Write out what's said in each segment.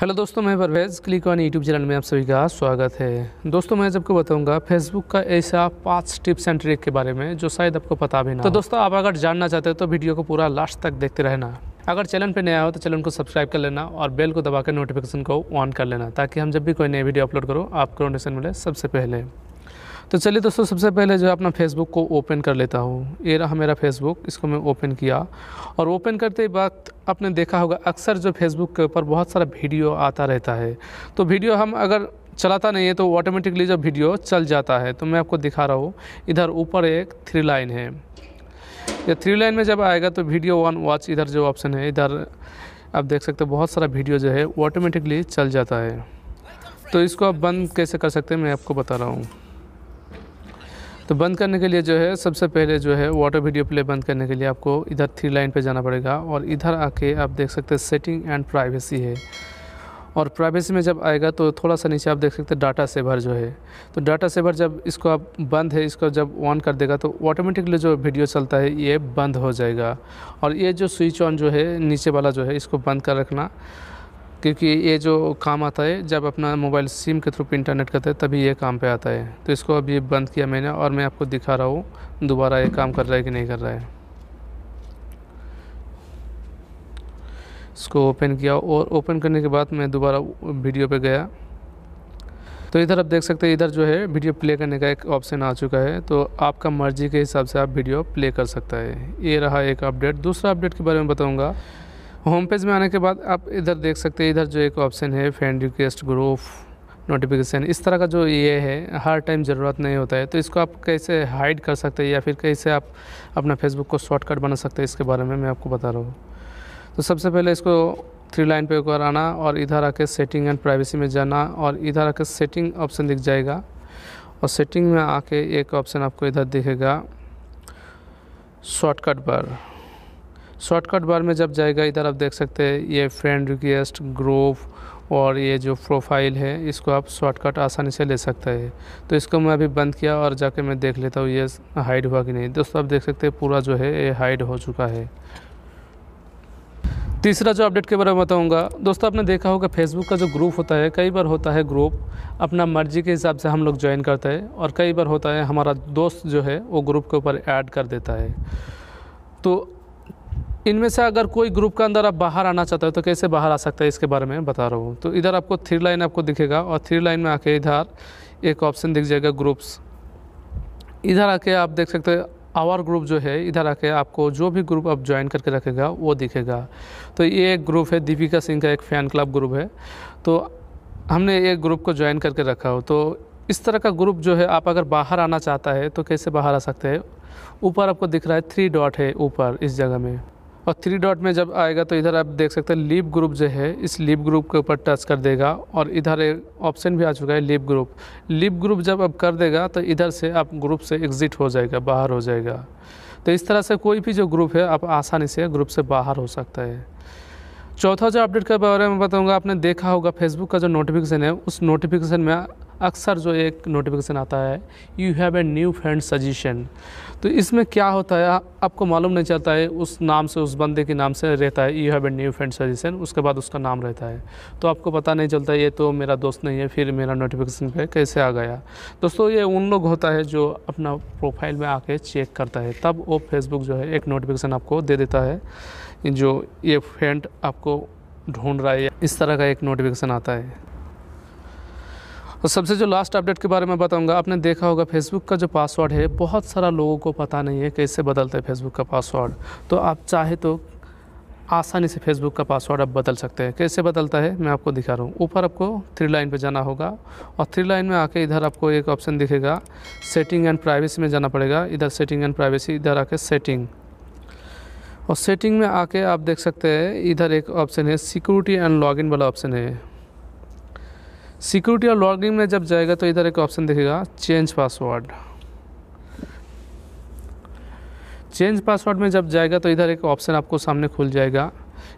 hello दोस्तों मैं Parvez click on YouTube channel में आप सभी का स्वागत है दोस्तों मैं आपको बताऊंगा फेसबुक का ऐसा पांच टिप्स एंड ट्रिक के बारे में जो शायद आपको पता भी ना तो दोस्तों आप अगर जानना चाहते हो तो वीडियो को पूरा लास्ट तक देखते रहना अगर चैनल पर नया हो तो चैनल को सब्सक्राइब कर लेना और बेल को दबाकर नोटिफिकेशन को ऑन कर लेना ताकि हम जब भी कोई नई वीडियो अपलोड करो आपको नोटिफिकेशन मिले सबसे पहले तो चलिए दोस्तों सबसे पहले जो है अपना फेसबुक को ओपन कर लेता हूँ ये रहा मेरा फेसबुक इसको मैं ओपन किया और ओपन करते ही बात आपने देखा होगा अक्सर जो फेसबुक के ऊपर बहुत सारा वीडियो आता रहता है तो वीडियो हम अगर चलाता नहीं है तो ऑटोमेटिकली जब वीडियो चल जाता है तो मैं आपको दिखा रहा हूँ इधर ऊपर एक थ्री लाइन है या थ्री लाइन में जब आएगा तो वीडियो वन वॉच इधर जो ऑप्शन है इधर आप देख सकते हो बहुत सारा वीडियो जो है ऑटोमेटिकली चल जाता है तो इसको आप बंद कैसे कर सकते हैं मैं आपको बता रहा हूँ तो बंद करने के लिए जो है सबसे पहले जो है वाटर वीडियो प्ले बंद करने के लिए आपको इधर थ्री लाइन पे जाना पड़ेगा और इधर आके आप देख सकते हैं सेटिंग एंड प्राइवेसी है और प्राइवेसी में जब आएगा तो थोड़ा सा नीचे आप देख सकते हैं डाटा सेवर जो है तो डाटा सेवर जब इसको आप बंद है इसको जब ऑन कर देगा तो ऑटोमेटिकली जो वीडियो चलता है ये बंद हो जाएगा और ये जो स्विच ऑन जो है नीचे वाला जो है इसको बंद कर रखना क्योंकि ये जो काम आता है जब अपना मोबाइल सिम के थ्रू इंटरनेट करते हैं तभी ये काम पे आता है तो इसको अभी बंद किया मैंने और मैं आपको दिखा रहा हूँ दोबारा ये काम कर रहा है कि नहीं कर रहा है इसको ओपन किया और ओपन करने के बाद मैं दोबारा वीडियो पे गया तो इधर आप देख सकते हैं इधर जो है वीडियो प्ले करने का एक ऑप्शन आ चुका है तो आपका मर्जी के हिसाब से आप वीडियो प्ले कर सकता है ये रहा एक अपडेट दूसरा अपडेट के बारे में बताऊँगा होम पेज में आने के बाद आप इधर देख सकते हैं इधर जो एक ऑप्शन है फ्रेंड रिक्वेस्ट ग्रुप नोटिफिकेशन इस तरह का जो ये है हर टाइम ज़रूरत नहीं होता है तो इसको आप कैसे हाइड कर सकते हैं या फिर कैसे आप अपना फेसबुक को शॉर्टकट बना सकते हैं इसके बारे में मैं आपको बता रहा हूँ तो सबसे पहले इसको थ्री लाइन पे ऊपर आना और इधर आके सेटिंग एंड प्राइवेसी में जाना और इधर आके सेटिंग ऑप्शन दिख जाएगा और सेटिंग में आके एक ऑप्शन आपको इधर दिखेगा शॉर्टकट पर शॉर्टकट बार में जब जाएगा इधर आप देख सकते हैं ये फ्रेंड रिक्वेस्ट ग्रुप और ये जो प्रोफाइल है इसको आप शॉर्टकट आसानी से ले सकते हैं तो इसको मैं अभी बंद किया और जाके मैं देख लेता हूँ ये हाइड हुआ कि नहीं दोस्तों आप देख सकते हैं पूरा जो है ये हाइड हो चुका है तीसरा जो अपडेट के बारे में बताऊंगा दोस्तों आपने देखा होगा फेसबुक का जो ग्रुप होता है कई बार होता है ग्रुप अपना मर्जी के हिसाब से हम लोग ज्वाइन करते हैं और कई बार होता है हमारा दोस्त जो है वो ग्रुप के ऊपर ऐड कर देता है तो इनमें से अगर कोई ग्रुप का अंदर आप बाहर आना चाहते हो तो कैसे बाहर आ सकता है इसके बारे में बता रहा हूँ तो इधर आपको थ्री लाइन आपको दिखेगा और थ्री लाइन में आके इधर एक ऑप्शन दिख जाएगा ग्रुप्स इधर आके आप देख सकते हो आवर ग्रुप जो है इधर आके आपको जो भी ग्रुप आप ज्वाइन करके रखेगा वो दिखेगा तो ये एक ग्रुप है दीपिका सिंह का एक फ़ैन क्लब ग्रुप है तो हमने एक ग्रुप को ज्वाइन करके रखा हो तो इस तरह का ग्रुप जो है आप अगर बाहर आना चाहता है तो कैसे बाहर आ सकते हैं ऊपर आपको दिख रहा है थ्री डॉट है ऊपर इस जगह में और थ्री डॉट में जब आएगा तो इधर आप देख सकते हैं लीप ग्रुप जो है इस लीप ग्रुप के ऊपर टच कर देगा और इधर एक ऑप्शन भी आ चुका है लीप ग्रुप लीप ग्रुप जब आप कर देगा तो इधर से आप ग्रुप से एग्ज़िट हो जाएगा बाहर हो जाएगा तो इस तरह से कोई भी जो ग्रुप है आप आसानी से ग्रुप से बाहर हो सकता है चौथा जो अपडेट के बारे में बताऊंगा आपने देखा होगा फेसबुक का जो नोटिफिकेशन है उस नोटिफिकेशन में अक्सर जो एक नोटिफिकेशन आता है you have a new friend suggestion तो इसमें क्या होता है आपको मालूम नहीं चलता है उस नाम से उस बंदे के नाम से रहता है you have a new friend suggestion उसके बाद उसका नाम रहता है तो आपको पता नहीं चलता ये तो मेरा दोस्त नहीं है फिर मेरा नोटिफिकेशन पे कैसे आ गया दोस्तों ये उन लोग होता है जो अपना प्रोफाइल में आके चेक करता है तब वो फेसबुक जो है एक नोटिफिकेशन आपको दे देता है जो ये फ्रेंड आपको ढूंढ रहा है इस तरह का एक नोटिफिकेशन आता है तो सबसे जो लास्ट अपडेट के बारे में बताऊंगा आपने देखा होगा फेसबुक का जो पासवर्ड है बहुत सारा लोगों को पता नहीं है कैसे बदलता है फेसबुक का पासवर्ड तो आप चाहे तो आसानी से फेसबुक का पासवर्ड आप बदल सकते हैं कैसे बदलता है मैं आपको दिखा रहा हूँ ऊपर आपको थ्री लाइन पर जाना होगा और थ्री लाइन में आके इधर आपको एक ऑप्शन दिखेगा सेटिंग एंड प्राइवेसी में जाना पड़ेगा इधर सेटिंग एंड प्राइवेसी इधर आके सेटिंग और सेटिंग में आके आप देख सकते हैं इधर एक ऑप्शन है सिक्योरिटी एंड लॉगिन वाला ऑप्शन है सिक्योरिटी और लॉगिंग में जब जाएगा तो इधर एक ऑप्शन दिखेगा चेंज पासवर्ड चेंज पासवर्ड में जब जाएगा तो इधर एक ऑप्शन आपको सामने खुल जाएगा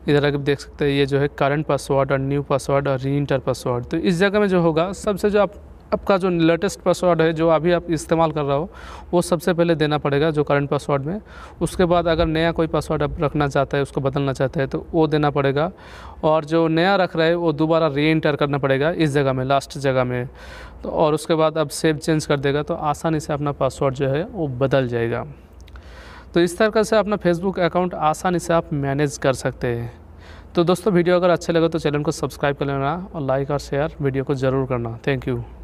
इधर आप देख सकते हैं ये जो है करंट पासवर्ड और न्यू पासवर्ड और री इंटर पासवर्ड तो इस जगह में जो होगा सबसे जो आप आपका जो लेटेस्ट पासवर्ड है जो अभी आप इस्तेमाल कर रहा हो वो सबसे पहले देना पड़ेगा जो करंट पासवर्ड में उसके बाद अगर नया कोई पासवर्ड आप रखना चाहता है उसको बदलना चाहता है तो वो देना पड़ेगा और जो नया रख रहा है वो दोबारा री एंटर करना पड़ेगा इस जगह में लास्ट जगह में तो और उसके बाद आप सेव चेंज कर देगा तो आसानी से अपना पासवर्ड जो है वो बदल जाएगा तो इस तरह से अपना फेसबुक अकाउंट आसानी से आप मैनेज कर सकते हैं तो दोस्तों वीडियो अगर अच्छे लगे तो चैनल को सब्सक्राइब कर लेना और लाइक और शेयर वीडियो को ज़रूर करना थैंक यू